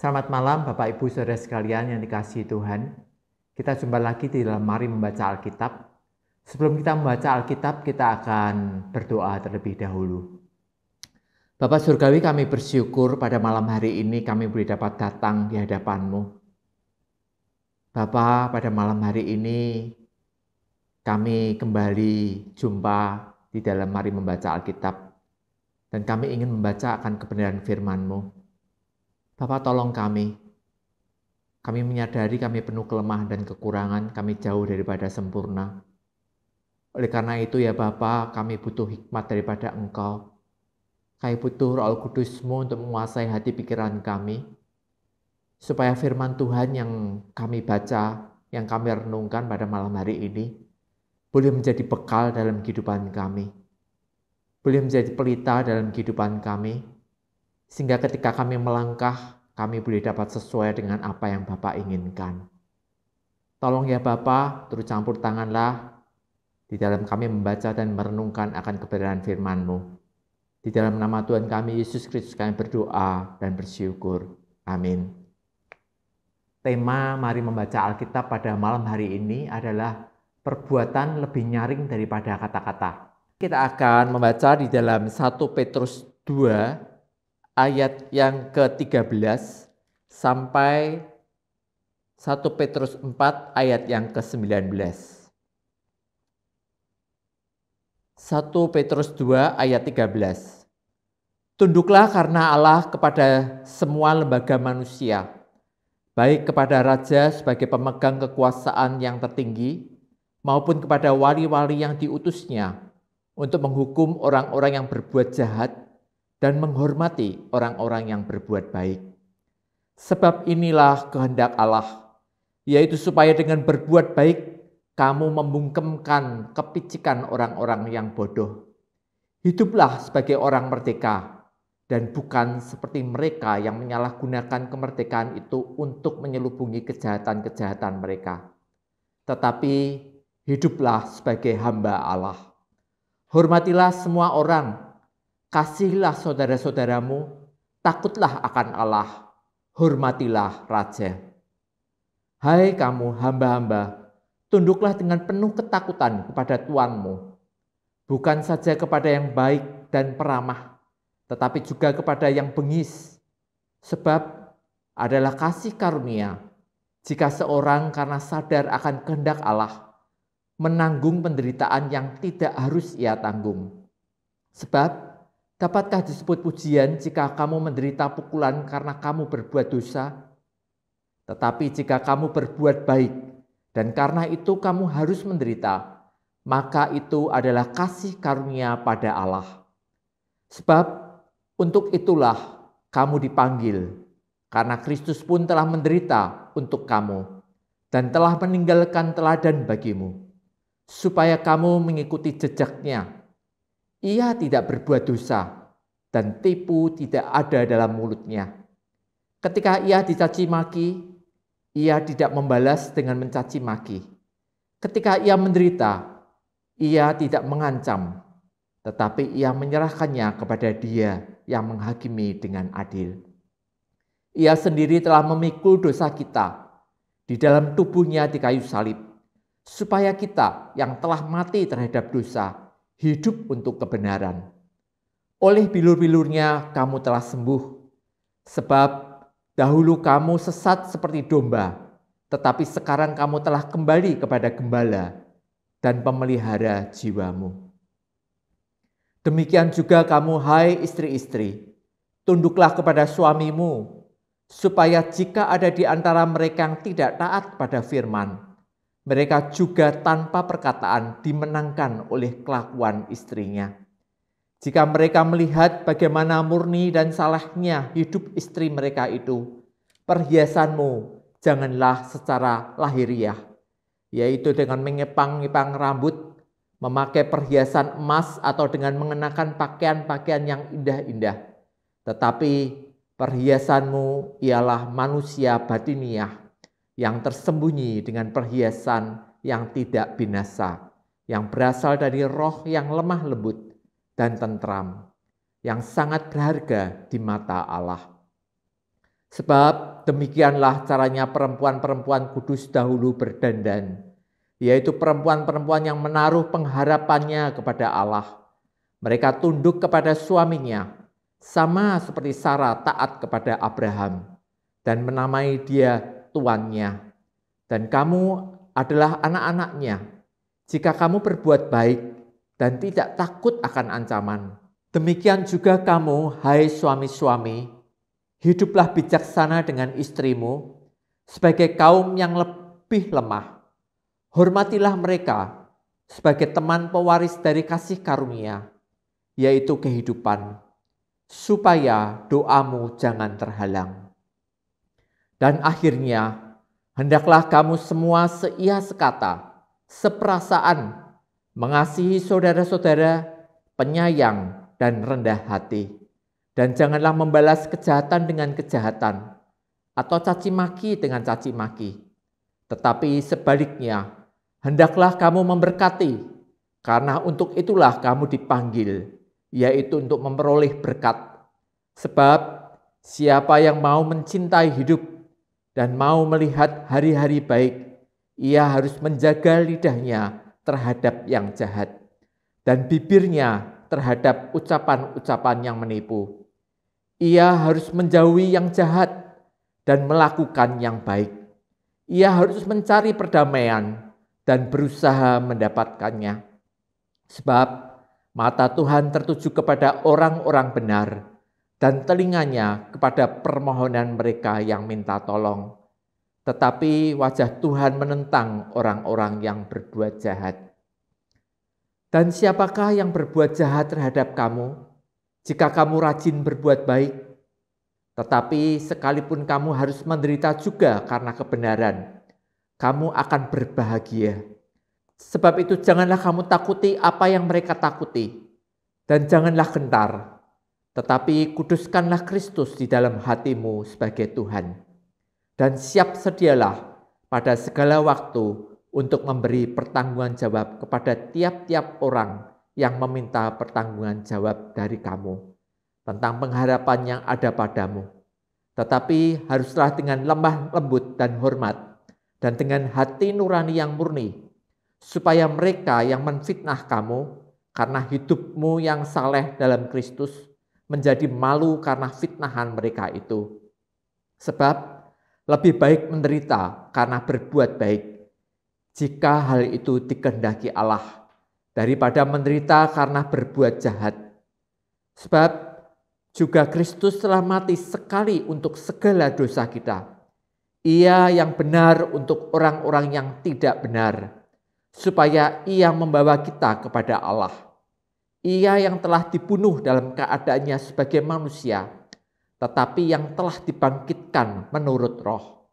Selamat malam Bapak Ibu Saudara sekalian yang dikasihi Tuhan. Kita jumpa lagi di dalam Mari Membaca Alkitab. Sebelum kita membaca Alkitab, kita akan berdoa terlebih dahulu. Bapak Surgawi kami bersyukur pada malam hari ini kami boleh dapat datang di hadapanmu. Bapa, pada malam hari ini kami kembali jumpa di dalam Mari Membaca Alkitab. Dan kami ingin membaca akan kebenaran firman-Mu. Bapa tolong kami. Kami menyadari kami penuh kelemahan dan kekurangan, kami jauh daripada sempurna. Oleh karena itu ya Bapa, kami butuh hikmat daripada Engkau. Kami butuh roh kudusmu untuk menguasai hati pikiran kami. Supaya firman Tuhan yang kami baca, yang kami renungkan pada malam hari ini, boleh menjadi bekal dalam kehidupan kami. Boleh menjadi pelita dalam kehidupan kami, sehingga ketika kami melangkah, kami boleh dapat sesuai dengan apa yang Bapak inginkan. Tolong ya Bapak, terus campur tanganlah di dalam kami membaca dan merenungkan akan keberadaan firman-Mu. Di dalam nama Tuhan kami, Yesus Kristus kami berdoa dan bersyukur. Amin. Tema Mari Membaca Alkitab pada malam hari ini adalah perbuatan lebih nyaring daripada kata-kata. Kita akan membaca di dalam 1 Petrus 2 ayat yang ke-13 sampai 1 Petrus 4 ayat yang ke-19. 1 Petrus 2 ayat 13. Tunduklah karena Allah kepada semua lembaga manusia, baik kepada raja sebagai pemegang kekuasaan yang tertinggi, maupun kepada wali-wali yang diutusnya untuk menghukum orang-orang yang berbuat jahat dan menghormati orang-orang yang berbuat baik. Sebab inilah kehendak Allah, yaitu supaya dengan berbuat baik kamu membungkemkan kepicikan orang-orang yang bodoh. Hiduplah sebagai orang merdeka dan bukan seperti mereka yang menyalahgunakan kemerdekaan itu untuk menyelubungi kejahatan-kejahatan mereka. Tetapi hiduplah sebagai hamba Allah. Hormatilah semua orang Kasihilah saudara-saudaramu, takutlah akan Allah, hormatilah Raja. Hai kamu hamba-hamba, tunduklah dengan penuh ketakutan kepada Tuanmu, bukan saja kepada yang baik dan peramah, tetapi juga kepada yang bengis, sebab adalah kasih karunia jika seorang karena sadar akan kehendak Allah menanggung penderitaan yang tidak harus ia tanggung. Sebab Dapatkah disebut pujian jika kamu menderita pukulan karena kamu berbuat dosa? Tetapi jika kamu berbuat baik dan karena itu kamu harus menderita, maka itu adalah kasih karunia pada Allah. Sebab untuk itulah kamu dipanggil, karena Kristus pun telah menderita untuk kamu dan telah meninggalkan teladan bagimu, supaya kamu mengikuti jejaknya ia tidak berbuat dosa dan tipu tidak ada dalam mulutnya. Ketika ia dicaci maki, ia tidak membalas dengan mencaci maki. Ketika ia menderita, ia tidak mengancam, tetapi ia menyerahkannya kepada Dia yang menghakimi dengan adil. Ia sendiri telah memikul dosa kita di dalam tubuhnya di kayu salib, supaya kita yang telah mati terhadap dosa hidup untuk kebenaran. Oleh bilur-bilurnya kamu telah sembuh, sebab dahulu kamu sesat seperti domba, tetapi sekarang kamu telah kembali kepada gembala dan pemelihara jiwamu. Demikian juga kamu, hai istri-istri, tunduklah kepada suamimu, supaya jika ada di antara mereka yang tidak taat pada firman, mereka juga tanpa perkataan dimenangkan oleh kelakuan istrinya. Jika mereka melihat bagaimana murni dan salahnya hidup istri mereka itu, perhiasanmu janganlah secara lahiriah, yaitu dengan mengepang-ngepang rambut, memakai perhiasan emas atau dengan mengenakan pakaian-pakaian yang indah-indah. Tetapi perhiasanmu ialah manusia batiniah yang tersembunyi dengan perhiasan yang tidak binasa, yang berasal dari roh yang lemah lembut dan tentram, yang sangat berharga di mata Allah. Sebab demikianlah caranya perempuan-perempuan kudus dahulu berdandan, yaitu perempuan-perempuan yang menaruh pengharapannya kepada Allah. Mereka tunduk kepada suaminya, sama seperti Sarah taat kepada Abraham, dan menamai dia tuannya, dan kamu adalah anak-anaknya. Jika kamu berbuat baik dan tidak takut akan ancaman, demikian juga kamu, hai suami-suami, hiduplah bijaksana dengan istrimu sebagai kaum yang lebih lemah. Hormatilah mereka sebagai teman pewaris dari kasih karunia, yaitu kehidupan, supaya doamu jangan terhalang. Dan akhirnya, hendaklah kamu semua seia sekata, seperasaan, mengasihi saudara-saudara, penyayang, dan rendah hati. Dan janganlah membalas kejahatan dengan kejahatan, atau caci maki dengan caci maki. Tetapi sebaliknya, hendaklah kamu memberkati, karena untuk itulah kamu dipanggil, yaitu untuk memperoleh berkat. Sebab siapa yang mau mencintai hidup dan mau melihat hari-hari baik, ia harus menjaga lidahnya terhadap yang jahat dan bibirnya terhadap ucapan-ucapan yang menipu. Ia harus menjauhi yang jahat dan melakukan yang baik. Ia harus mencari perdamaian dan berusaha mendapatkannya. Sebab mata Tuhan tertuju kepada orang-orang benar dan telinganya kepada permohonan mereka yang minta tolong. Tetapi wajah Tuhan menentang orang-orang yang berbuat jahat. Dan siapakah yang berbuat jahat terhadap kamu? Jika kamu rajin berbuat baik, tetapi sekalipun kamu harus menderita juga karena kebenaran, kamu akan berbahagia. Sebab itu, janganlah kamu takuti apa yang mereka takuti, dan janganlah gentar, tetapi kuduskanlah Kristus di dalam hatimu sebagai Tuhan, dan siap sedialah pada segala waktu untuk memberi pertanggungan jawab kepada tiap-tiap orang yang meminta pertanggungan jawab dari kamu tentang pengharapan yang ada padamu. Tetapi haruslah dengan lemah lembut dan hormat, dan dengan hati nurani yang murni, supaya mereka yang menfitnah kamu karena hidupmu yang saleh dalam Kristus menjadi malu karena fitnahan mereka itu. Sebab lebih baik menderita karena berbuat baik jika hal itu dikehendaki Allah daripada menderita karena berbuat jahat. Sebab juga Kristus telah mati sekali untuk segala dosa kita. Ia yang benar untuk orang-orang yang tidak benar, supaya ia membawa kita kepada Allah. Ia yang telah dibunuh dalam keadaannya sebagai manusia, tetapi yang telah dibangkitkan menurut roh.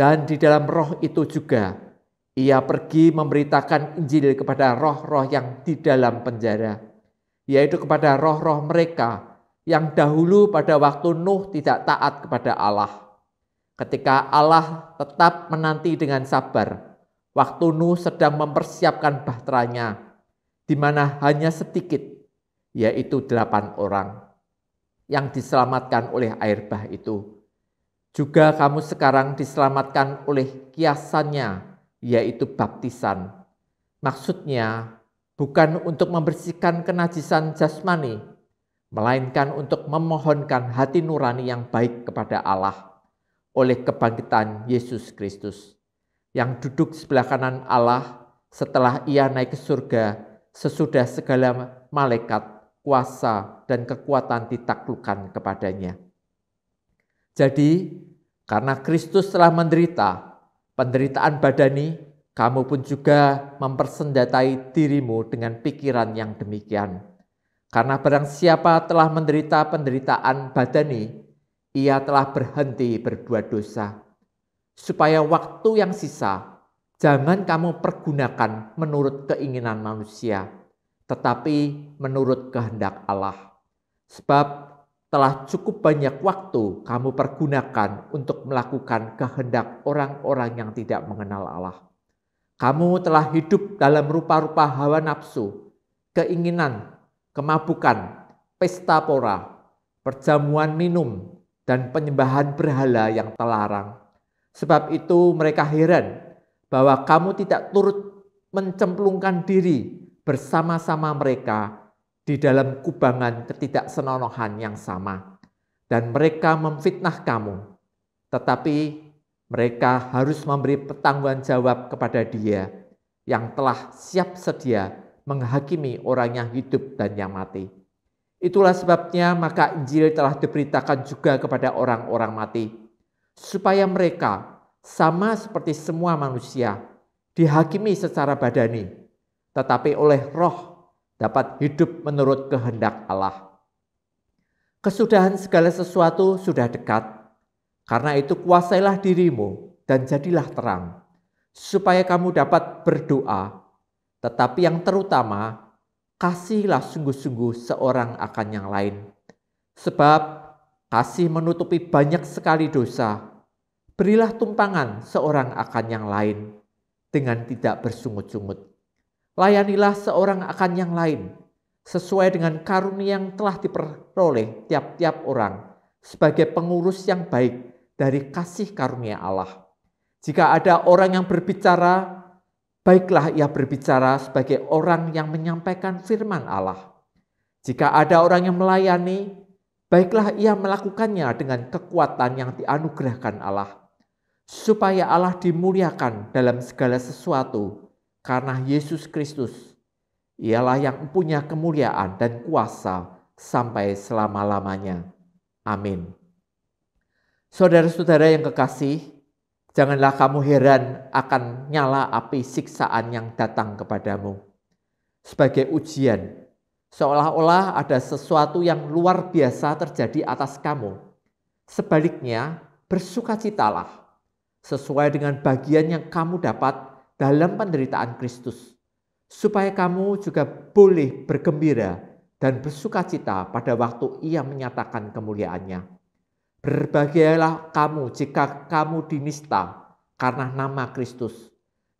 Dan di dalam roh itu juga, ia pergi memberitakan Injil kepada roh-roh yang di dalam penjara, yaitu kepada roh-roh mereka yang dahulu pada waktu Nuh tidak taat kepada Allah. Ketika Allah tetap menanti dengan sabar, waktu Nuh sedang mempersiapkan bahteranya, di mana hanya sedikit, yaitu delapan orang yang diselamatkan oleh air bah itu. Juga kamu sekarang diselamatkan oleh kiasannya, yaitu baptisan. Maksudnya bukan untuk membersihkan kenajisan jasmani, melainkan untuk memohonkan hati nurani yang baik kepada Allah oleh kebangkitan Yesus Kristus yang duduk sebelah kanan Allah setelah ia naik ke surga sesudah segala malaikat, kuasa, dan kekuatan ditaklukkan kepadanya. Jadi, karena Kristus telah menderita, penderitaan badani, kamu pun juga mempersenjatai dirimu dengan pikiran yang demikian. Karena barang siapa telah menderita penderitaan badani, ia telah berhenti berbuat dosa. Supaya waktu yang sisa Jangan kamu pergunakan menurut keinginan manusia, tetapi menurut kehendak Allah. Sebab telah cukup banyak waktu kamu pergunakan untuk melakukan kehendak orang-orang yang tidak mengenal Allah. Kamu telah hidup dalam rupa-rupa hawa nafsu, keinginan, kemabukan, pesta pora, perjamuan minum, dan penyembahan berhala yang telarang. Sebab itu mereka heran bahwa kamu tidak turut mencemplungkan diri bersama-sama mereka di dalam kubangan ketidaksenonohan yang sama. Dan mereka memfitnah kamu. Tetapi mereka harus memberi pertanggungan jawab kepada dia yang telah siap sedia menghakimi orang yang hidup dan yang mati. Itulah sebabnya maka Injil telah diberitakan juga kepada orang-orang mati, supaya mereka sama seperti semua manusia, dihakimi secara badani, tetapi oleh roh dapat hidup menurut kehendak Allah. Kesudahan segala sesuatu sudah dekat, karena itu kuasailah dirimu dan jadilah terang, supaya kamu dapat berdoa. Tetapi yang terutama, kasihlah sungguh-sungguh seorang akan yang lain. Sebab kasih menutupi banyak sekali dosa, Berilah tumpangan seorang akan yang lain dengan tidak bersungut-sungut. Layanilah seorang akan yang lain sesuai dengan karunia yang telah diperoleh tiap-tiap orang sebagai pengurus yang baik dari kasih karunia Allah. Jika ada orang yang berbicara, baiklah ia berbicara sebagai orang yang menyampaikan firman Allah. Jika ada orang yang melayani, baiklah ia melakukannya dengan kekuatan yang dianugerahkan Allah supaya Allah dimuliakan dalam segala sesuatu karena Yesus Kristus. Ialah yang punya kemuliaan dan kuasa sampai selama-lamanya. Amin. Saudara-saudara yang kekasih, janganlah kamu heran akan nyala api siksaan yang datang kepadamu. Sebagai ujian, seolah-olah ada sesuatu yang luar biasa terjadi atas kamu. Sebaliknya, bersukacitalah sesuai dengan bagian yang kamu dapat dalam penderitaan Kristus, supaya kamu juga boleh bergembira dan bersuka cita pada waktu Ia menyatakan kemuliaannya. Berbahagialah kamu jika kamu dinista karena nama Kristus,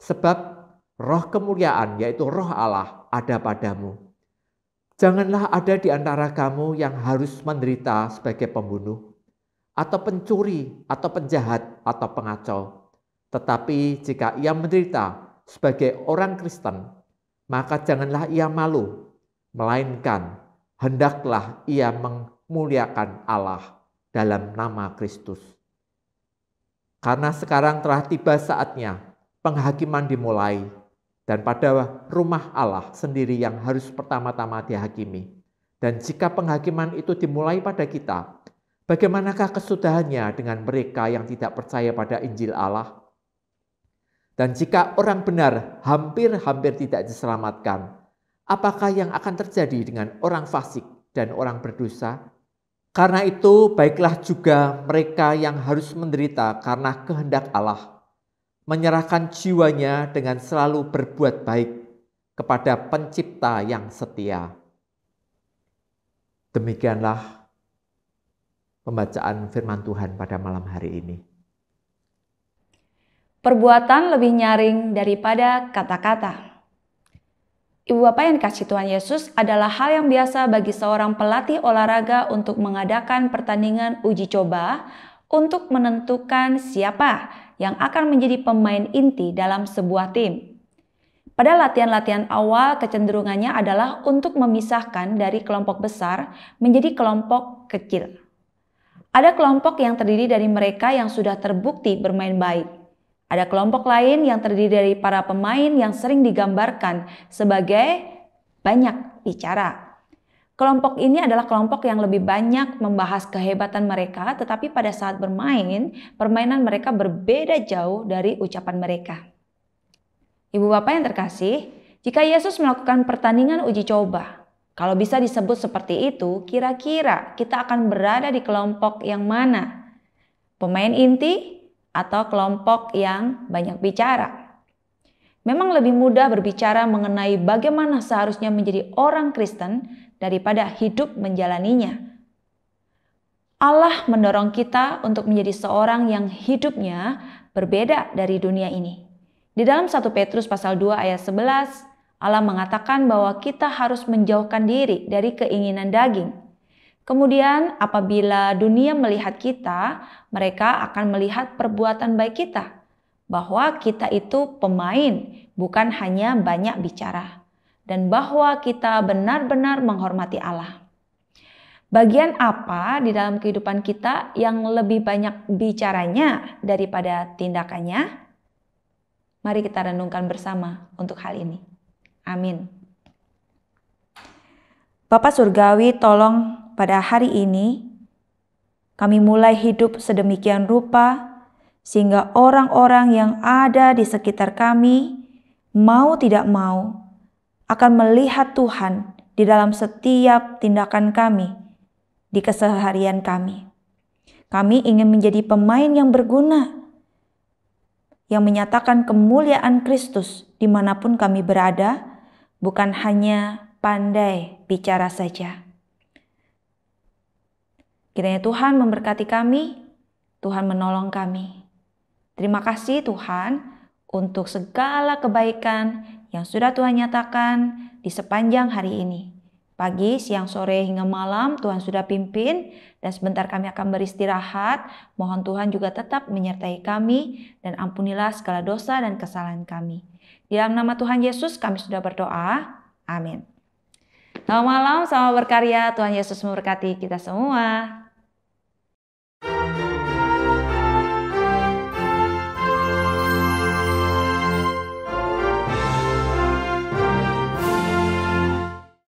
sebab roh kemuliaan, yaitu roh Allah, ada padamu. Janganlah ada di antara kamu yang harus menderita sebagai pembunuh atau pencuri, atau penjahat, atau pengacau. Tetapi jika ia menderita sebagai orang Kristen, maka janganlah ia malu, melainkan hendaklah ia memuliakan Allah dalam nama Kristus. Karena sekarang telah tiba saatnya penghakiman dimulai, dan pada rumah Allah sendiri yang harus pertama-tama dihakimi. Dan jika penghakiman itu dimulai pada kita, Bagaimanakah kesudahannya dengan mereka yang tidak percaya pada Injil Allah? Dan jika orang benar hampir-hampir tidak diselamatkan, apakah yang akan terjadi dengan orang fasik dan orang berdosa? Karena itu, baiklah juga mereka yang harus menderita karena kehendak Allah, menyerahkan jiwanya dengan selalu berbuat baik kepada Pencipta yang setia. Demikianlah pembacaan firman Tuhan pada malam hari ini. Perbuatan lebih nyaring daripada kata-kata. Ibu bapak yang kasih Tuhan Yesus adalah hal yang biasa bagi seorang pelatih olahraga untuk mengadakan pertandingan uji coba untuk menentukan siapa yang akan menjadi pemain inti dalam sebuah tim. Pada latihan-latihan awal, kecenderungannya adalah untuk memisahkan dari kelompok besar menjadi kelompok kecil. Ada kelompok yang terdiri dari mereka yang sudah terbukti bermain baik. Ada kelompok lain yang terdiri dari para pemain yang sering digambarkan sebagai banyak bicara. Kelompok ini adalah kelompok yang lebih banyak membahas kehebatan mereka, tetapi pada saat bermain, permainan mereka berbeda jauh dari ucapan mereka. Ibu bapak yang terkasih, jika Yesus melakukan pertandingan uji coba, kalau bisa disebut seperti itu, kira-kira kita akan berada di kelompok yang mana? Pemain inti atau kelompok yang banyak bicara? Memang lebih mudah berbicara mengenai bagaimana seharusnya menjadi orang Kristen daripada hidup menjalaninya. Allah mendorong kita untuk menjadi seorang yang hidupnya berbeda dari dunia ini. Di dalam 1 Petrus pasal 2 ayat 11 Allah mengatakan bahwa kita harus menjauhkan diri dari keinginan daging. Kemudian, apabila dunia melihat kita, mereka akan melihat perbuatan baik kita, bahwa kita itu pemain, bukan hanya banyak bicara, dan bahwa kita benar-benar menghormati Allah. Bagian apa di dalam kehidupan kita yang lebih banyak bicaranya daripada tindakannya? Mari kita renungkan bersama untuk hal ini. Amin. Bapak Surgawi tolong pada hari ini kami mulai hidup sedemikian rupa sehingga orang-orang yang ada di sekitar kami mau tidak mau akan melihat Tuhan di dalam setiap tindakan kami di keseharian kami. Kami ingin menjadi pemain yang berguna yang menyatakan kemuliaan Kristus dimanapun kami berada bukan hanya pandai bicara saja. Kiranya Tuhan memberkati kami, Tuhan menolong kami. Terima kasih Tuhan untuk segala kebaikan yang sudah Tuhan nyatakan di sepanjang hari ini. Pagi, siang, sore, hingga malam Tuhan sudah pimpin dan sebentar kami akan beristirahat. Mohon Tuhan juga tetap menyertai kami dan ampunilah segala dosa dan kesalahan kami. Dalam nama Tuhan Yesus kami sudah berdoa. Amin. Selamat malam, selamat berkarya. Tuhan Yesus memberkati kita semua.